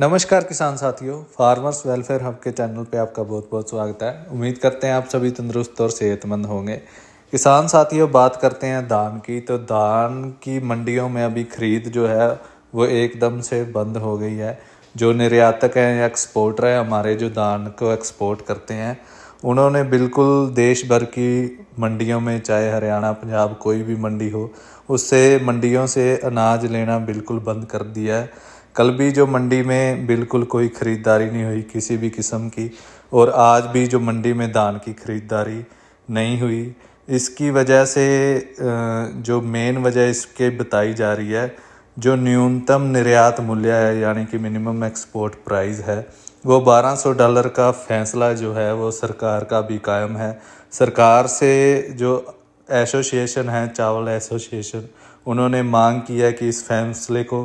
नमस्कार किसान साथियों फार्मर्स वेलफेयर हब के चैनल पे आपका बहुत बहुत स्वागत है उम्मीद करते हैं आप सभी तंदुरुस्त और सेहतमंद होंगे किसान साथियों बात करते हैं धान की तो धान की मंडियों में अभी खरीद जो है वो एकदम से बंद हो गई है जो निर्यातक हैं या एक्सपोर्टर हैं हमारे जो धान को एक्सपोर्ट करते हैं उन्होंने बिल्कुल देश भर की मंडियों में चाहे हरियाणा पंजाब कोई भी मंडी हो उससे मंडियों से अनाज लेना बिल्कुल बंद कर दिया है कल भी जो मंडी में बिल्कुल कोई ख़रीदारी नहीं हुई किसी भी किस्म की और आज भी जो मंडी में धान की ख़रीदारी नहीं हुई इसकी वजह से जो मेन वजह इसके बताई जा रही है जो न्यूनतम निर्यात मूल्य है यानी कि मिनिमम एक्सपोर्ट प्राइस है वो 1200 डॉलर का फैसला जो है वो सरकार का भी कायम है सरकार से जो एसोसिएशन है चावल एसोसिएशन उन्होंने मांग की है कि इस फैसले को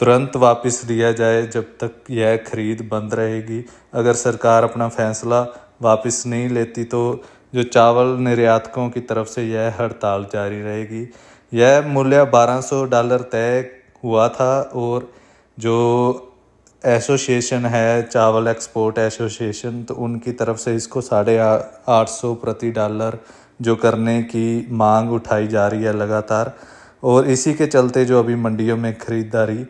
तुरंत वापस दिया जाए जब तक यह खरीद बंद रहेगी अगर सरकार अपना फैसला वापस नहीं लेती तो जो चावल निर्यातकों की तरफ से यह हड़ताल जारी रहेगी यह मूल्य 1200 डॉलर तय हुआ था और जो एसोसिएशन है चावल एक्सपोर्ट एसोसिएशन तो उनकी तरफ से इसको साढ़े आठ सौ प्रति डॉलर जो करने की मांग उठाई जा रही है लगातार और इसी के चलते जो अभी मंडियों में ख़रीदारी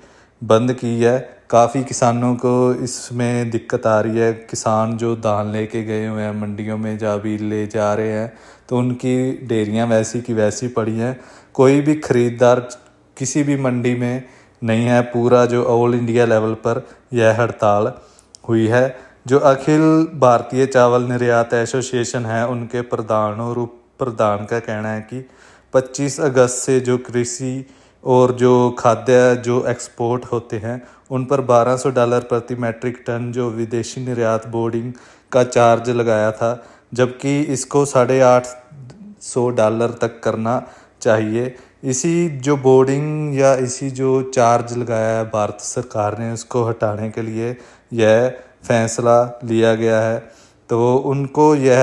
बंद की है काफ़ी किसानों को इसमें दिक्कत आ रही है किसान जो धान लेके गए हुए हैं मंडियों में जा भी ले जा रहे हैं तो उनकी डेरियां वैसी की वैसी पड़ी हैं कोई भी ख़रीदार किसी भी मंडी में नहीं है पूरा जो ऑल इंडिया लेवल पर यह हड़ताल हुई है जो अखिल भारतीय चावल निर्यात एसोसिएशन है उनके प्रधान और उप प्रधान का कहना है कि 25 अगस्त से जो कृषि और जो खाद्य जो एक्सपोर्ट होते हैं उन पर 1200 डॉलर प्रति मैट्रिक टन जो विदेशी निर्यात बोर्डिंग का चार्ज लगाया था जबकि इसको साढ़े आठ सौ डॉलर तक करना चाहिए इसी जो बोर्डिंग या इसी जो चार्ज लगाया है भारत सरकार ने उसको हटाने के लिए यह फैसला लिया गया है तो उनको यह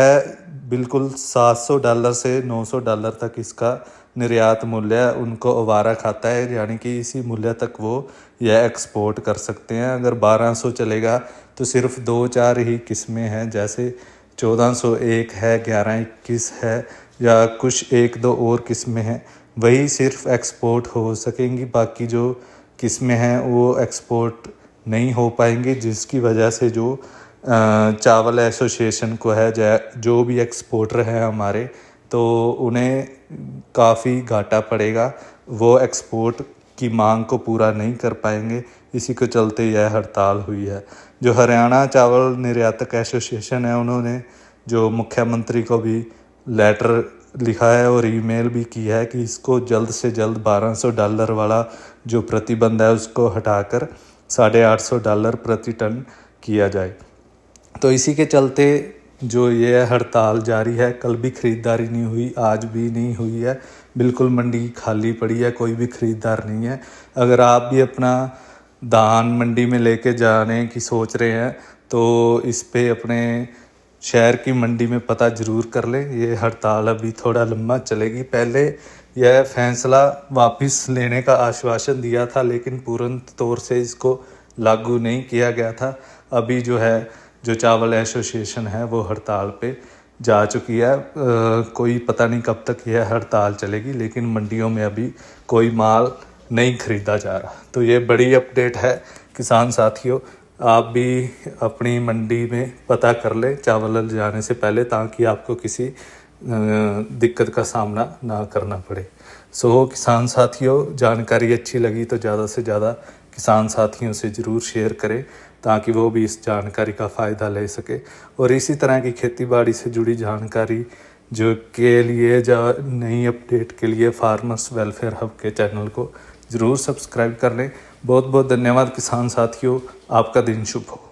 बिल्कुल 700 डॉलर से 900 डॉलर तक इसका निर्यात मूल्य उनको अवारा खाता है यानी कि इसी मूल्य तक वो यह एक्सपोर्ट कर सकते हैं अगर 1200 चलेगा तो सिर्फ दो चार ही किस्में हैं जैसे 1401 है ग्यारह इक्कीस है या कुछ एक दो और किस्में हैं वही सिर्फ एक्सपोर्ट हो सकेंगी बाकी जो किस्में हैं वो एक्सपोर्ट नहीं हो पाएंगी जिसकी वजह से जो चावल एसोसिएशन को है जो भी एक्सपोर्टर हैं हमारे तो उन्हें काफ़ी घाटा पड़ेगा वो एक्सपोर्ट की मांग को पूरा नहीं कर पाएंगे इसी को चलते यह हड़ताल हुई है जो हरियाणा चावल निर्यातक एसोसिएशन है उन्होंने जो मुख्यमंत्री को भी लेटर लिखा है और ईमेल भी किया है कि इसको जल्द से जल्द 1200 डॉलर वाला जो प्रतिबंध है उसको हटाकर साढ़े आठ सौ डॉलर प्रति टन किया जाए तो इसी के चलते जो ये हड़ताल जारी है कल भी ख़रीदारी नहीं हुई आज भी नहीं हुई है बिल्कुल मंडी खाली पड़ी है कोई भी ख़रीदार नहीं है अगर आप भी अपना दान मंडी में लेके जाने की सोच रहे हैं तो इस पे अपने शहर की मंडी में पता ज़रूर कर लें ये हड़ताल अभी थोड़ा लंबा चलेगी पहले यह फैसला वापस लेने का आश्वासन दिया था लेकिन पूर्ण तौर से इसको लागू नहीं किया गया था अभी जो है जो चावल एसोसिएशन है वो हड़ताल पे जा चुकी है आ, कोई पता नहीं कब तक यह हड़ताल चलेगी लेकिन मंडियों में अभी कोई माल नहीं खरीदा जा रहा तो ये बड़ी अपडेट है किसान साथियों आप भी अपनी मंडी में पता कर लें चावल जाने से पहले ताकि आपको किसी दिक्कत का सामना ना करना पड़े सो so, किसान साथियों जानकारी अच्छी लगी तो ज़्यादा से ज़्यादा किसान साथियों से ज़रूर शेयर करें ताकि वो भी इस जानकारी का फ़ायदा ले सके और इसी तरह की खेतीबाड़ी से जुड़ी जानकारी जो के लिए जा नई अपडेट के लिए फार्मर्स वेलफेयर हब के चैनल को ज़रूर सब्सक्राइब कर लें बहुत बहुत धन्यवाद किसान साथियों आपका दिन शुभ हो